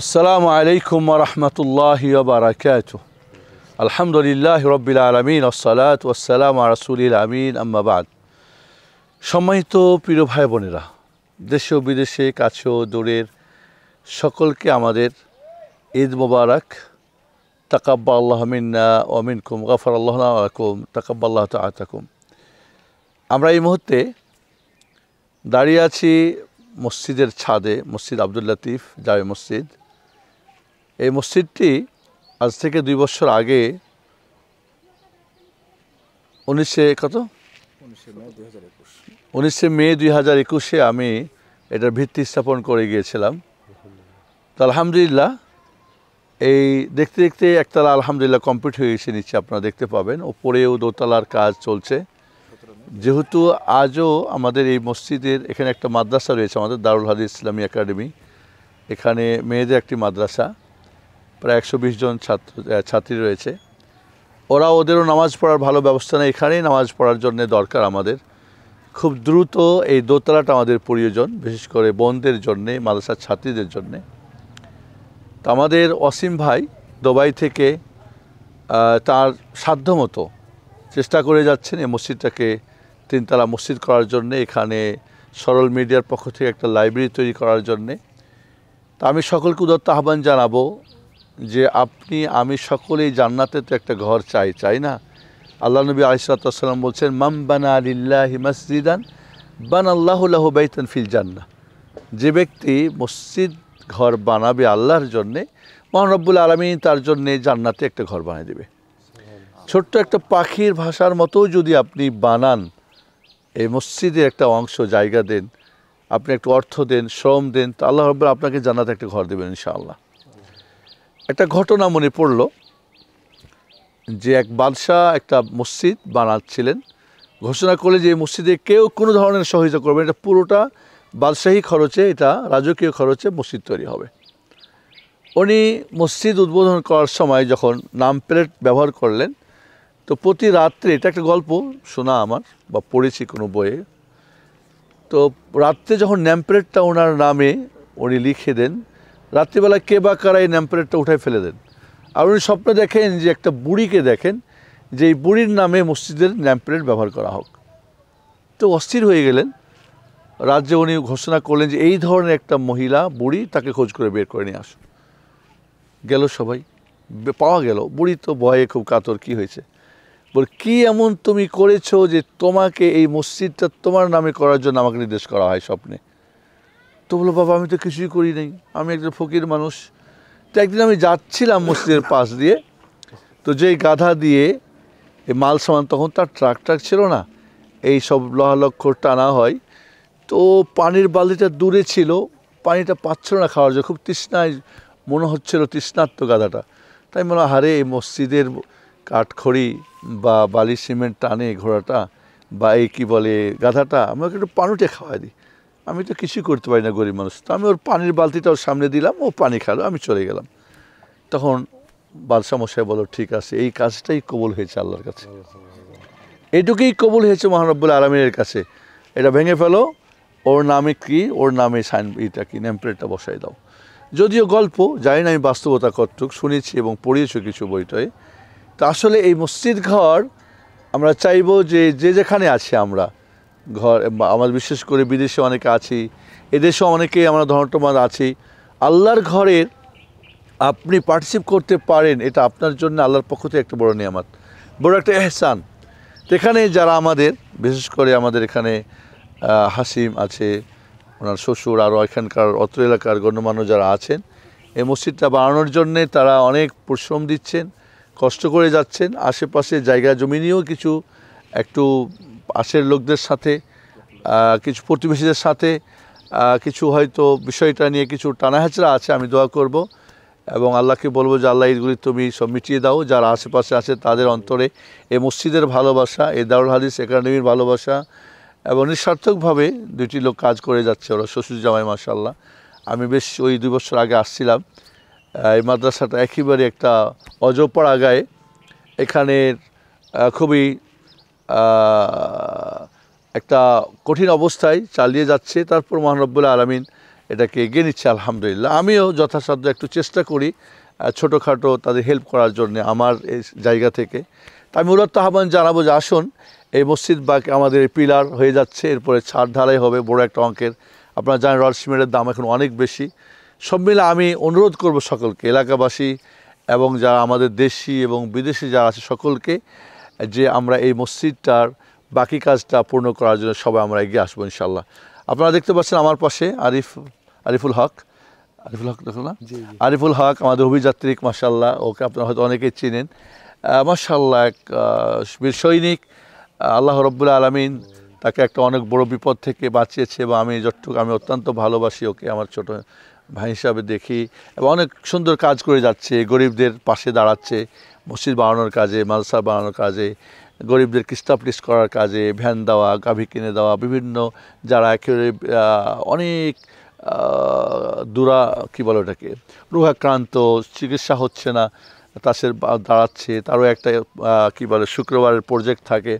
السلام عليكم ورحمة الله وبركاته الحمد لله رب العالمين والصلاة والسلام على رسول الأمين أما بعد সম্মানিত প্রিয় ভাই বোনেরা দেশ ও বিদেশে কাছে দূরের সকলকে আমাদের ঈদ মোবারক তাকাব্বা আল্লাহ মিন্না অমিনকুম গাফর আল্লাহ আলাকুম তাকাব্বাল্লাহ আল্লাহ তাকুম আমরা এই মুহূর্তে দাঁড়িয়ে আছি মসজিদের ছাদে মসজিদ আবদুল লতিফ জামে মসজিদ এই মসজিদটি আজ থেকে দুই বছর আগে উনিশে কত উনিশে মে দুই হাজার একুশে আমি এটার ভিত্তি স্থাপন করে গিয়েছিলাম তো আলহামদুলিল্লাহ এই দেখতে দেখতে একতলা আলহামদুলিল্লাহ কমপ্লিট হয়ে গেছে নিচে আপনারা দেখতে পাবেন ওপরেও দোতলার কাজ চলছে যেহেতু আজও আমাদের এই মসজিদের এখানে একটা মাদ্রাসা রয়েছে আমাদের দারুল হাদি ইসলামী একাডেমি এখানে মেয়েদের একটি মাদ্রাসা প্রায় একশো জন ছাত্র ছাত্রী রয়েছে ওরা ওদেরও নামাজ পড়ার ভালো ব্যবস্থা নেই এখানেই নামাজ পড়ার জন্য দরকার আমাদের খুব দ্রুত এই দোতলাটা আমাদের প্রয়োজন বিশেষ করে বোনদের জন্যে মাদ্রাসার ছাত্রীদের জন্যে তো আমাদের অসীম ভাই দুবাই থেকে তার সাধ্যমতো চেষ্টা করে যাচ্ছেন এই মসজিদটাকে তিনতলা মসজিদ করার জন্য এখানে সরল মিডিয়ার পক্ষ থেকে একটা লাইব্রেরি তৈরি করার জন্যে তা আমি সকলকে উদত্ত আহ্বান জানাবো যে আপনি আমি সকলেই জান্নাতে তো একটা ঘর চাই চাই না আল্লাহ নবী আলিসাল্লাম বলছেন মাম বানা আলিল্লাহি মসজিদান বান আল্লাহুল্লাহ বাইতান ফিল জান্না যে ব্যক্তি মসজিদ ঘর বানাবে আল্লাহর জন্যে মহানব্বুল আলমী তার জন্যে জান্নাতে একটা ঘর বানিয়ে দেবে ছোট্ট একটা পাখির ভাষার মতো যদি আপনি বানান এই মসজিদের একটা অংশ জায়গা দেন আপনি একটু অর্থ দেন শ্রম দেন তো আল্লাহ রব্বুল আপনাকে জান্নাতে একটা ঘর দেবেন ইনশাআল্লাহ একটা ঘটনা মনে পড়ল যে এক বাদশাহ একটা মসজিদ বানাচ্ছিলেন ঘোষণা করলে যে মসজিদে কেউ কোনো ধরনের সহযোগিতা করবে এটা পুরোটা বাদশাহী খরচে এটা রাজকীয় খরচে মসজিদ তৈরি হবে উনি মসজিদ উদ্বোধন করার সময় যখন নাম প্লেট ব্যবহার করলেন তো প্রতি রাত্রে এটা একটা গল্প শোনা আমার বা পড়েছি কোনো বইয়ে তো রাত্রে যখন ন্যাম্পলেটটা ওনার নামে উনি লিখে দেন রাত্রিবেলা কে বা কারা এই ন্যাম্পারেটটা উঠায় ফেলে দেন আর উনি স্বপ্নে দেখেন যে একটা বুড়িকে দেখেন যে এই বুড়ির নামে মসজিদের ন্যাম্পারেট ব্যবহার করা হোক তো অস্থির হয়ে গেলেন রাজ্যে উনি ঘোষণা করলেন যে এই ধরনের একটা মহিলা বুড়ি তাকে খোঁজ করে বের করে নিয়ে আসুন গেল সবাই পাওয়া গেল বুড়ি তো ভয়ে খুব কাতর কি হয়েছে বল কি এমন তুমি করেছো যে তোমাকে এই মসজিদটা তোমার নামে করার জন্য আমাকে নির্দেশ করা হয় স্বপ্নে তো বললো বাবা আমি তো কিছুই করি নাই আমি একজন ফকির মানুষ তো একদিন আমি যাচ্ছিলাম মসজিদের পাশ দিয়ে তো যেই গাধা দিয়ে এই মাল সামান তখন তার ট্রাক ট্রাক ছিল না এই সব লহালক্ষর টানা হয় তো পানির বালতিটা দূরে ছিল পানিটা পাচ্ছিল না খাওয়ার জন্য খুব তৃষ্ণায় মনে হচ্ছিল তৃষ্ণার্ত গাধাটা তাই মনে হারে এই মসজিদের কাঠখড়ি বা বালি সিমেন্ট টানে ঘোড়াটা বা এই কী বলে গাধাটা আমাকে একটু পানুটে খাওয়াই দিই আমি তো কিছুই করতে পারি না গরিব মানুষ তো আমি ওর পানির বালতিটা ওর সামনে দিলাম ও পানি খেলো আমি চলে গেলাম তখন মশাই বলো ঠিক আছে এই কাজটাই কবুল হয়েছে আল্লাহর কাছে এটুকুই কবুল হয়েছে মহানব্বুল আলমিনের কাছে এটা ভেঙে ফেলো ওর নামে কি ওর নামে সাইন ইটা কি নেমপ্লেটটা বসাই দাও যদিও গল্প জানি না আমি বাস্তবতা কর্তুক শুনেছি এবং পড়িয়েছি কিছু বইটায় তা আসলে এই মসজিদ ঘর আমরা চাইব যে যে যেখানে আছি আমরা ঘর আমার বিশেষ করে বিদেশে অনেকে আছি এদেশে অনেকেই আমরা ধর্মটমাদ আছি আল্লাহর ঘরের আপনি পার্টিসিপ করতে পারেন এটা আপনার জন্য আল্লাহর পক্ষ থেকে একটা বড় নিয়ামাত বড় একটা এহসান এখানে যারা আমাদের বিশেষ করে আমাদের এখানে হাসিম আছে ওনার শ্বশুর আরও এখানকার অত্র এলাকার গণ্যমান্য যারা আছেন এই মসজিদটা বানানোর জন্যে তারা অনেক পরিশ্রম দিচ্ছেন কষ্ট করে যাচ্ছেন আশেপাশে জায়গা জমি নিয়েও কিছু একটু পাশের লোকদের সাথে কিছু প্রতিবেশীদের সাথে কিছু হয়তো বিষয়টা নিয়ে কিছু টানাহেচড়া আছে আমি দোয়া করব এবং আল্লাহকে বলবো যে আল্লাহ ঈদগুলি তুমি সব মিটিয়ে দাও যারা আশেপাশে আছে তাদের অন্তরে এ মসজিদের ভালোবাসা এ দারুল হাদিস একাডেমির ভালোবাসা এবং নিঃস্বার্থকভাবে দুইটি লোক কাজ করে যাচ্ছে ওরা শ্বশুর জামাই মাসাল্লাহ আমি বেশ ওই দুই বছর আগে আসছিলাম এই মাদ্রাসাটা একেবারে একটা অজপাড়া গায়ে এখানের খুবই একটা কঠিন অবস্থায় চালিয়ে যাচ্ছে তারপর মহানব্বুল আলমিন এটাকে এগিয়ে নিচ্ছে আলহামদুলিল্লাহ আমিও যথাসাধ্য একটু চেষ্টা করি ছোটোখাটো তাদের হেল্প করার জন্য আমার এই জায়গা থেকে তাই মূলত আহ্বান জানাবো যে আসুন এই মসজিদ বা আমাদের পিলার হয়ে যাচ্ছে এরপরে ছাদ ঢালাই হবে বড় একটা অঙ্কের আপনারা জানেন রড সিমেন্টের দাম এখন অনেক বেশি সব মিলে আমি অনুরোধ করব সকলকে এলাকাবাসী এবং যারা আমাদের দেশি এবং বিদেশি যারা আছে সকলকে যে আমরা এই মসজিদটার বাকি কাজটা পূর্ণ করার জন্য সবাই আমরা এগিয়ে আসবো ইনশাল্লাহ আপনারা দেখতে পাচ্ছেন আমার পাশে আরিফ আরিফুল হক আরিফুল হক দেখুন আরিফুল হক আমাদের অভিযাত্রিক মাসাল্লাহ ওকে আপনারা হয়তো অনেকেই চিনেন মাসাল্লাহ এক বীর সৈনিক আল্লাহ রব্বুল আলমিন তাকে একটা অনেক বড় বিপদ থেকে বাঁচিয়েছে বা আমি যতটুকু আমি অত্যন্ত ভালোবাসি ওকে আমার ছোটো ভাই হিসাবে দেখি এবং অনেক সুন্দর কাজ করে যাচ্ছে গরিবদের পাশে দাঁড়াচ্ছে মসজিদ বানানোর কাজে মালসা বানানোর কাজে গরিবদের কিস্তাপ্লিশ করার কাজে ভ্যান দেওয়া গাভী কিনে দেওয়া বিভিন্ন যারা একেবারে অনেক দুরা কি বলে ওটাকে রোগাক্রান্ত চিকিৎসা হচ্ছে না তাসের দাঁড়াচ্ছে তারও একটা কি বলে শুক্রবারের প্রজেক্ট থাকে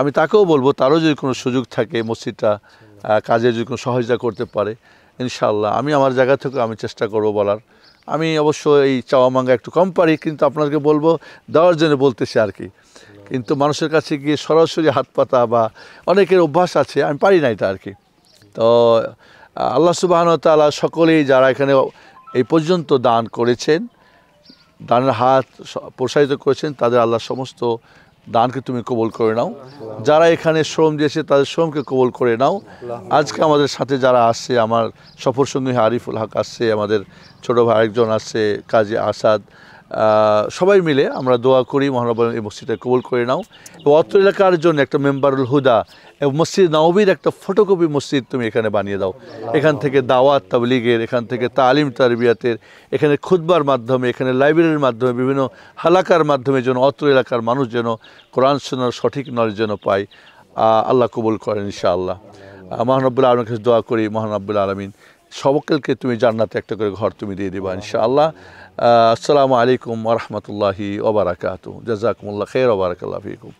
আমি তাকেও বলবো তারও যদি কোনো সুযোগ থাকে মসজিদটা কাজে যদি কোনো সহায়তা করতে পারে ইনশাল্লাহ আমি আমার জায়গা থেকে আমি চেষ্টা করব বলার আমি অবশ্য এই চাওয়া মাঙ্গা একটু কম পারি কিন্তু আপনাকে বলবো দেওয়ার জন্য বলতেছি আর কি কিন্তু মানুষের কাছে গিয়ে সরাসরি হাত পাতা বা অনেকের অভ্যাস আছে আমি পারি না এটা আর কি তো আল্লাহ সুবাহন তালা সকলেই যারা এখানে এই পর্যন্ত দান করেছেন দানের হাত প্রসারিত করেছেন তাদের আল্লাহ সমস্ত দানকে তুমি কবল করে নাও যারা এখানে শ্রম দিয়েছে তাদের শ্রমকে কবল করে নাও আজকে আমাদের সাথে যারা আসছে আমার সফর সঙ্গী আরিফুল হক আসছে আমাদের ছোটো ভাই একজন আসছে কাজী আসাদ সবাই মিলে আমরা দোয়া করি মহানবর এই মসজিদটা কবুল করে নাও এবং অত্র এলাকার জন্য একটা মেম্বারুল হুদা এবং মসজিদ নবীর একটা ফটোকপি মসজিদ তুমি এখানে বানিয়ে দাও এখান থেকে দাওয়াত তাবলিগের এখান থেকে তালিম তারবিয়াতের এখানে খুদবার মাধ্যমে এখানে লাইব্রেরির মাধ্যমে বিভিন্ন হালাকার মাধ্যমে যেন অত্র এলাকার মানুষ যেন কোরআন সোনার সঠিক নলেজ যেন পায় আল্লাহ কবুল করেন ইনশাআল্লাহ মহানব্বুল আলমের দোয়া করি মহানব্বুল আলমিন সবকলকে তুমি জান্নাতে একটা করে ঘর তুমি দিয়ে দেবা আল্লাহ আসসালামু আলাইকুম ওরহমতুল্লাহি ওবরাকাত জাজাকুমুল্লাহ খের ওবরাকাল্লাহ ফিকুম